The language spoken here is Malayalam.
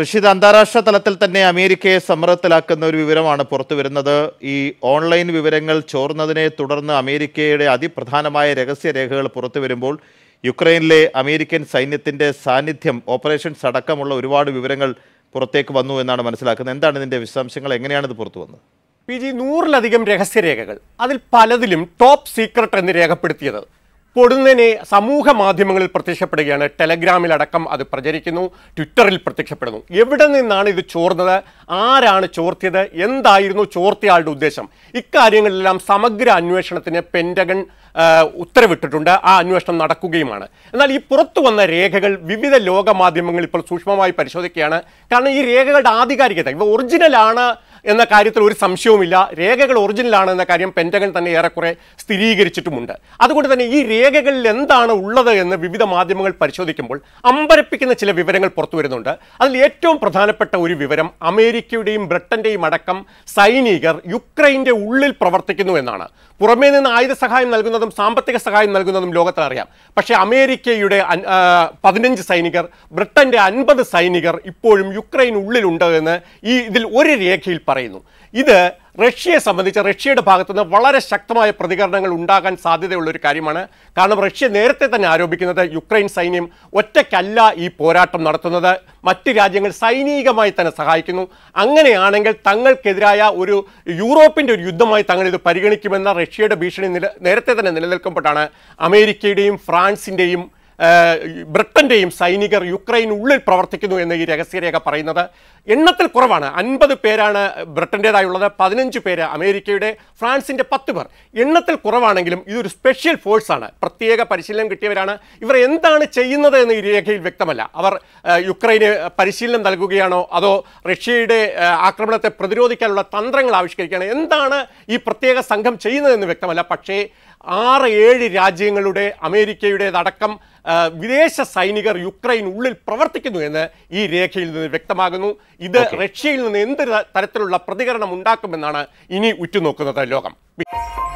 റഷീദ് അന്താരാഷ്ട്ര തലത്തിൽ തന്നെ അമേരിക്കയെ സമ്മർദ്ദത്തിലാക്കുന്ന ഒരു വിവരമാണ് പുറത്തു വരുന്നത് ഈ ഓൺലൈൻ വിവരങ്ങൾ ചോർന്നതിനെ തുടർന്ന് അമേരിക്കയുടെ അതിപ്രധാനമായ രഹസ്യ രേഖകൾ പുറത്തു വരുമ്പോൾ യുക്രൈനിലെ അമേരിക്കൻ സൈന്യത്തിന്റെ സാന്നിധ്യം ഓപ്പറേഷൻസ് അടക്കമുള്ള ഒരുപാട് വിവരങ്ങൾ പുറത്തേക്ക് വന്നു എന്നാണ് മനസ്സിലാക്കുന്നത് എന്താണ് ഇതിൻ്റെ വിശദാംശങ്ങൾ എങ്ങനെയാണ് ഇത് പുറത്തു വന്നത് പി ജി നൂറിലധികം രഹസ്യരേഖകൾ അതിൽ പലതിലും ടോപ്പ് സീക്രട്ട് എന്ന് രേഖപ്പെടുത്തിയത് പൊടുന്നനെ സമൂഹ മാധ്യമങ്ങളിൽ പ്രത്യക്ഷപ്പെടുകയാണ് ടെലഗ്രാമിലടക്കം അത് പ്രചരിക്കുന്നു ട്വിറ്ററിൽ പ്രത്യക്ഷപ്പെടുന്നു എവിടെ നിന്നാണ് ഇത് ചോർന്നത് ആരാണ് ചോർത്തിയത് എന്തായിരുന്നു ചോർത്തിയാളുടെ ഉദ്ദേശം ഇക്കാര്യങ്ങളിലെല്ലാം സമഗ്ര അന്വേഷണത്തിന് പെൻറ്റഗൺ ഉത്തരവിട്ടിട്ടുണ്ട് ആ അന്വേഷണം നടക്കുകയുമാണ് എന്നാൽ ഈ പുറത്തു വന്ന രേഖകൾ വിവിധ ലോക മാധ്യമങ്ങൾ ഇപ്പോൾ സൂക്ഷ്മമായി പരിശോധിക്കുകയാണ് കാരണം ഈ രേഖകളുടെ ആധികാരികത ഇവ ഒറിജിനലാണ് എന്ന കാര്യത്തിൽ ഒരു സംശയവുമില്ല രേഖകൾ ഒറിജിനലാണ് എന്ന കാര്യം പെൻറ്റകൻ തന്നെ ഏറെക്കുറെ സ്ഥിരീകരിച്ചിട്ടുമുണ്ട് അതുകൊണ്ട് തന്നെ ഈ രേഖകളിൽ എന്താണ് ഉള്ളത് എന്ന് വിവിധ മാധ്യമങ്ങൾ പരിശോധിക്കുമ്പോൾ അമ്പരപ്പിക്കുന്ന ചില വിവരങ്ങൾ പുറത്തു വരുന്നുണ്ട് അതിൽ ഏറ്റവും പ്രധാനപ്പെട്ട ഒരു വിവരം അമേരിക്കയുടെയും ബ്രിട്ടൻ്റെയും അടക്കം സൈനികർ യുക്രൈൻ്റെ ഉള്ളിൽ പ്രവർത്തിക്കുന്നു എന്നാണ് പുറമേ നിന്ന് ആയുധ സഹായം നൽകുന്നതും സാമ്പത്തിക സഹായം നൽകുന്നതും ലോകത്തിനറിയാം പക്ഷേ അമേരിക്കയുടെ പതിനഞ്ച് സൈനികർ ബ്രിട്ടൻ്റെ അൻപത് സൈനികർ ഇപ്പോഴും യുക്രൈൻ ഉള്ളിലുണ്ട് എന്ന് ഈ ഇതിൽ ഒരു രേഖയിൽ പറയും പറയുന്നു ഇത് റഷ്യയെ സംബന്ധിച്ച് റഷ്യയുടെ ഭാഗത്തുനിന്ന് വളരെ ശക്തമായ പ്രതികരണങ്ങൾ ഉണ്ടാകാൻ സാധ്യതയുള്ളൊരു കാര്യമാണ് കാരണം റഷ്യ നേരത്തെ തന്നെ ആരോപിക്കുന്നത് യുക്രൈൻ സൈന്യം ഒറ്റയ്ക്കല്ല ഈ പോരാട്ടം നടത്തുന്നത് മറ്റ് രാജ്യങ്ങൾ സൈനികമായി തന്നെ സഹായിക്കുന്നു അങ്ങനെയാണെങ്കിൽ തങ്ങൾക്കെതിരായ ഒരു യൂറോപ്പിൻ്റെ ഒരു യുദ്ധമായി തങ്ങൾ ഇത് പരിഗണിക്കുമെന്ന റഷ്യയുടെ ഭീഷണി നില നേരത്തെ തന്നെ നിലനിൽക്കുമ്പോഴാണ് അമേരിക്കയുടെയും ഫ്രാൻസിൻ്റെയും ബ്രിട്ടൻ്റെയും സൈനികർ യുക്രൈൻ ഉള്ളിൽ പ്രവർത്തിക്കുന്നു എന്ന് ഈ രഹസ്യരേഖ പറയുന്നത് എണ്ണത്തിൽ കുറവാണ് അൻപത് പേരാണ് ബ്രിട്ടൻ്റേതായുള്ളത് പതിനഞ്ച് പേര് അമേരിക്കയുടെ ഫ്രാൻസിൻ്റെ പത്ത് പേർ എണ്ണത്തിൽ കുറവാണെങ്കിലും ഇതൊരു സ്പെഷ്യൽ ഫോഴ്സാണ് പ്രത്യേക പരിശീലനം കിട്ടിയവരാണ് ഇവർ എന്താണ് ചെയ്യുന്നത് എന്ന് ഈ രേഖയിൽ വ്യക്തമല്ല അവർ യുക്രൈന് പരിശീലനം നൽകുകയാണോ അതോ റഷ്യയുടെ ആക്രമണത്തെ പ്രതിരോധിക്കാനുള്ള തന്ത്രങ്ങൾ ആവിഷ്കരിക്കുകയാണ് എന്താണ് ഈ പ്രത്യേക സംഘം ചെയ്യുന്നതെന്ന് വ്യക്തമല്ല പക്ഷേ ആറ് ഏഴ് രാജ്യങ്ങളുടെ അമേരിക്കയുടേതടക്കം വിദേശ സൈനികർ യുക്രൈൻ ഉള്ളിൽ പ്രവർത്തിക്കുന്നു എന്ന് ഈ രേഖയിൽ നിന്ന് വ്യക്തമാകുന്നു ഇത് റഷ്യയിൽ നിന്ന് എന്ത് തരത്തിലുള്ള പ്രതികരണം ഉണ്ടാക്കുമെന്നാണ് ഇനി ഉറ്റുനോക്കുന്നത് ലോകം